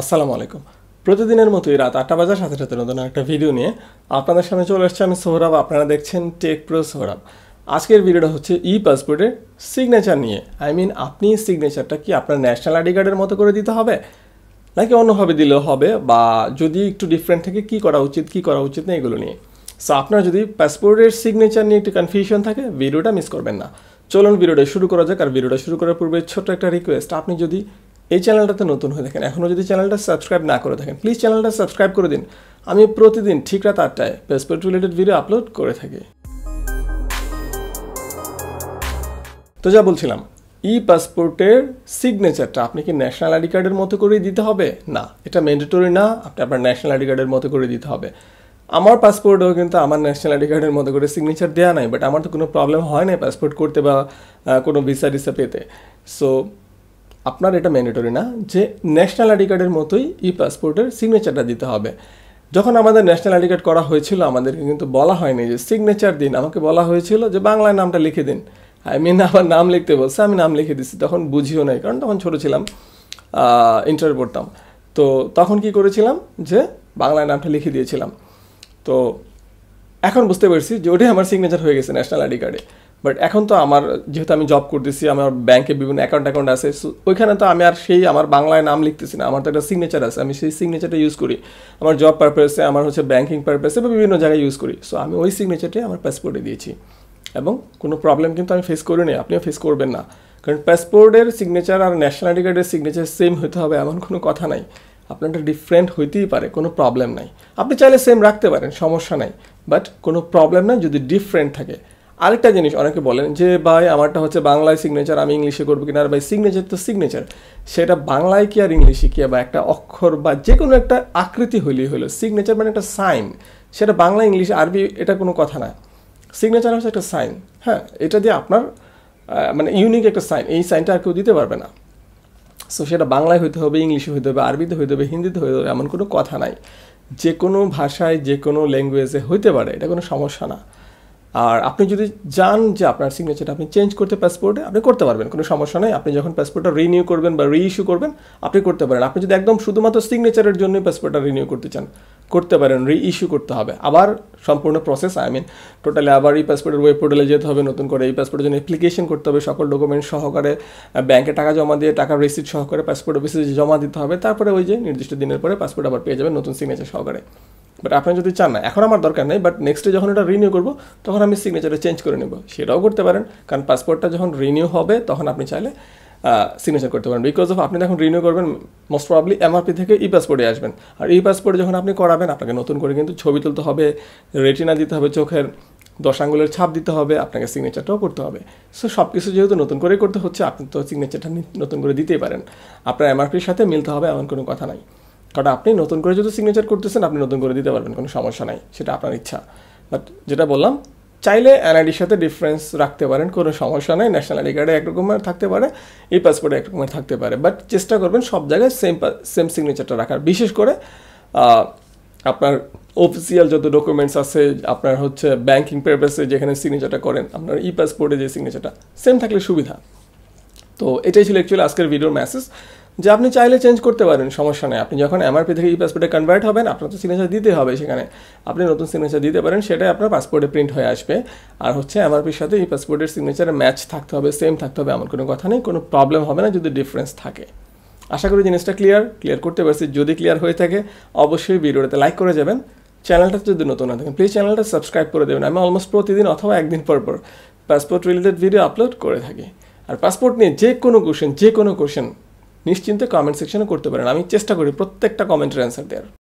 আসসালামু আলাইকুম প্রতিদিনের মতোই রাত আটটা বাজার সাথে সাথে নতুন একটা ভিডিও নিয়ে আপনাদের সামনে চলে আসছে আমি সোহরাব আপনারা দেখছেন টেক প্রো সোহরাব আজকের ভিডিওটা হচ্ছে ই পাসপোর্টের সিগনেচার নিয়ে আই মিন আপনি সিগনেচারটা কি আপনার ন্যাশনাল আইডি কার্ডের মতো করে দিতে হবে নাকি অন্যভাবে দিলেও হবে বা যদি একটু ডিফারেন্ট থেকে কি করা উচিত কি করা উচিত না এগুলো নিয়ে সো আপনার যদি পাসপোর্টের সিগনেচার নিয়ে একটু কনফিউশন থাকে ভিডিওটা মিস করবেন না চলুন ভিডিওটা শুরু করা যাক আর ভিডিওটা শুরু করার পূর্বে ছোট্ট একটা রিকোয়েস্ট আপনি যদি এই চ্যানেলটাতে নতুন হয়ে থাকেন এখনও যদি চ্যানেলটা সাবস্ক্রাইব না করে থাকেন প্লিজ চ্যানেলটা সাবস্ক্রাইব করে দিন আমি প্রতিদিন ঠিক রাত আটটায় পেসপোর্ট রিলেটেড ভিডিও আপলোড করে থাকি তো যা বলছিলাম ই পাসপোর্টের সিগনেচারটা আপনি কি ন্যাশনাল আইডি কার্ডের মতো করেই দিতে হবে না এটা ম্যান্ডেটরি না আপনি আপনার ন্যাশনাল আইডি কার্ডের মতো করে দিতে হবে আমার পাসপোর্টেও কিন্তু আমার ন্যাশনাল আইডি কার্ডের মতো করে সিগনেচার দেওয়া নাই বাট আমার তো কোনো প্রবলেম হয় নাই পাসপোর্ট করতে বা কোনো ভিসা টিসা পেতে সো আপনার এটা ম্যান্ডেটরি না যে ন্যাশনাল আইডি কার্ডের মতোই ই পাসপোর্টের সিগনেচারটা দিতে হবে যখন আমাদের ন্যাশনাল আইডি কার্ড করা হয়েছিল আমাদেরকে কিন্তু বলা হয়নি যে সিগনেচার দিন আমাকে বলা হয়েছিল যে বাংলায় নামটা লিখে দিন আই মিন আমার নাম লিখতে বলছে আমি নাম লিখে দিচ্ছি তখন বুঝিও নাই কারণ তখন ছোটো ছিলাম ইন্টারভিউ পড়তাম তো তখন কি করেছিলাম যে বাংলায় নামটা লিখে দিয়েছিলাম তো এখন বুঝতে পারছি যে ওটাই আমার সিগনেচার হয়ে গেছে ন্যাশনাল আইডি কার্ডে বাট এখন তো আমার যেহেতু আমি জব করতেছি আমার ব্যাংকে বিভিন্ন অ্যাকাউন্ট অ্যাকাউন্ট আছে ওইখানে তো আমি আর সেই আমার বাংলায় নাম লিখতেছি না আমার তো একটা সিগনেচার আছে আমি সেই সিগনেচারটা ইউজ করি আমার জব পারপাসে আমার হচ্ছে ব্যাঙ্কিং পারপাসে বা বিভিন্ন জায়গায় ইউজ করি সো আমি ওই সিগনেচারটাই আমার প্যাসপোর্টে দিয়েছি এবং কোনো প্রবলেম কিন্তু আমি ফেস করিনি আপনিও ফেস করবেন না কারণ প্যাসপোর্টের সিগনেচার আর আইডি কার্ডের সিগনেচার সেম হতে হবে এমন কোনো কথা নাই আপনারটা ডিফারেন্ট হইতেই পারে কোনো প্রবলেম নাই আপনি চাইলে সেম রাখতে পারেন সমস্যা নাই বাট কোনো প্রবলেম নাই যদি ডিফারেন্ট থাকে আরেকটা জিনিস অনেকে বলেন যে ভাই আমারটা হচ্ছে বাংলায় সিগনেচার আমি ইংলিশে করবো কিনা আর ভাই সিগনেচার তো সিগনেচার সেটা বাংলায় কি আর ইংলিশে কি বা একটা অক্ষর বা যে কোনো একটা আকৃতি হইলেই হলো সিগনেচার মানে একটা সাইন সেটা বাংলা ইংলিশ আরবি এটা কোনো কথা না সিগনেচার হচ্ছে একটা সাইন হ্যাঁ এটা দিয়ে আপনার মানে ইউনিক একটা সাইন এই সাইনটা আর কেউ দিতে পারবে না সো সেটা বাংলায় হইতে হবে ইংলিশে হইতে হবে আরবিতে হইতে হবে হিন্দিতে হইতে হবে এমন কোনো কথা নাই যে কোনো ভাষায় যে কোনো ল্যাঙ্গুয়েজে হইতে পারে এটা কোনো সমস্যা না আর আপনি যদি যান যে আপনার সিগনেচারটা আপনি চেঞ্জ করতে পাসপোর্টে আপনি করতে পারবেন কোনো সমস্যা নেই আপনি যখন পাসপোর্টটা রিনিউ করবেন বা রি ইস্যু করবেন আপনি করতে পারেন আপনি যদি একদম শুধুমাত্র সিগনেচারের জন্য পাসপোর্টটা রিনিউ করতে চান করতে পারেন রি ইস্যু করতে হবে আবার সম্পূর্ণ প্রসেস আই মিন টোটালি আবার এই পাসপোর্টের ওয়েব পোর্টালে যেতে হবে নতুন করে এই পাসপোর্টের জন্য অ্যাপ্লিকেশন করতে হবে সকল ডকুমেন্ট সহকারে ব্যাংকে টাকা জমা দিয়ে টাকা রিসিট সহকারে পাসপোর্ট অফিসে জমা দিতে হবে তারপরে ওই যে নির্দিষ্ট দিনের পরে পাসপোর্ট আবার পেয়ে যাবেন নতুন সিগনেচার সহকারে বাট আপনি যদি চান না এখন আমার দরকার নেই বাট নেক্সটে যখন এটা রিনিউ করবো তখন আমি সিগনেচারটা চেঞ্জ করে নেব সেটাও করতে পারেন কারণ পাসপোর্টটা যখন রিনিউ হবে তখন আপনি চাইলে সিগনেচার করতে পারেন বিকজ অফ আপনি যখন রিনিউ করবেন মোস্ট প্রবলি এমআরপি থেকে ই পাসপোর্টে আসবেন আর ই পাসপোর্ট যখন আপনি করাবেন আপনাকে নতুন করে কিন্তু ছবি তুলতে হবে রেটিনা দিতে হবে চোখের দশ আঙ্গুলের ছাপ দিতে হবে আপনাকে সিগনেচারটাও করতে হবে সো সব কিছু যেহেতু নতুন করে করতে হচ্ছে আপনি তো সিগনেচারটা নতুন করে দিতেই পারেন আপনার এমআরপির সাথে মিলতে হবে এমন কোনো কথা নাই কারণ আপনি নতুন করে যদি সিগনেচার করতেছেন আপনি নতুন করে দিতে পারবেন কোনো সমস্যা নাই সেটা আপনার ইচ্ছা বাট যেটা বললাম চাইলে এনআইডির সাথে ডিফারেন্স রাখতে পারেন কোনো সমস্যা নাই ন্যাশনাল আইডি কার্ডে একরকমের থাকতে পারে এই পাসপোর্টে একরকমের থাকতে পারে বাট চেষ্টা করবেন সব জায়গায় সেম সেম সিগনেচারটা রাখার বিশেষ করে আপনার অফিসিয়াল যত ডকুমেন্টস আছে আপনার হচ্ছে ব্যাঙ্কিং পারপাসে যেখানে সিগনেচারটা করেন আপনার ই e পাসপোর্টে যে সিগনেচারটা সেম থাকলে সুবিধা তো এটাই ছিল অ্যাকচুয়ালি আজকের ভিডিওর মেসেজ যে আপনি চাইলে চেঞ্জ করতে পারেন সমস্যা নেই আপনি যখন এমআরপি থেকে ই পাসপোর্টে কনভার্ট হবেন আপনার তো সিগনেচার দিতে হবে সেখানে আপনি নতুন সিগনেচার দিতে পারেন সেটাই আপনার পাসপোর্টে প্রিন্ট হয়ে আসবে আর হচ্ছে এমআরপির সাথে ই পাসপোর্টের সিগনেচারে ম্যাচ থাকতে হবে সেম থাকতে হবে এমন কোনো কথা নেই কোনো প্রবলেম হবে না যদি ডিফারেন্স থাকে আশা করি জিনিসটা ক্লিয়ার ক্লিয়ার করতে পারছি যদি ক্লিয়ার হয়ে থাকে অবশ্যই ভিডিওটাতে লাইক করে যাবেন চ্যানেলটা যদি নতুন না থাকেন প্লিজ চ্যানেলটা সাবস্ক্রাইব করে দেবেন আমি অলমোস্ট প্রতিদিন অথবা একদিন পর পর পাসপোর্ট রিলেটেড ভিডিও আপলোড করে থাকি আর পাসপোর্ট নিয়ে যে কোনো কোশ্চেন যে কোনো কোশ্চেন নিশ্চিন্তে কমেন্ট সেকশনে করতে পারেন আমি চেষ্টা করি প্রত্যেকটা কমেন্টের অ্যান্সার দেওয়ার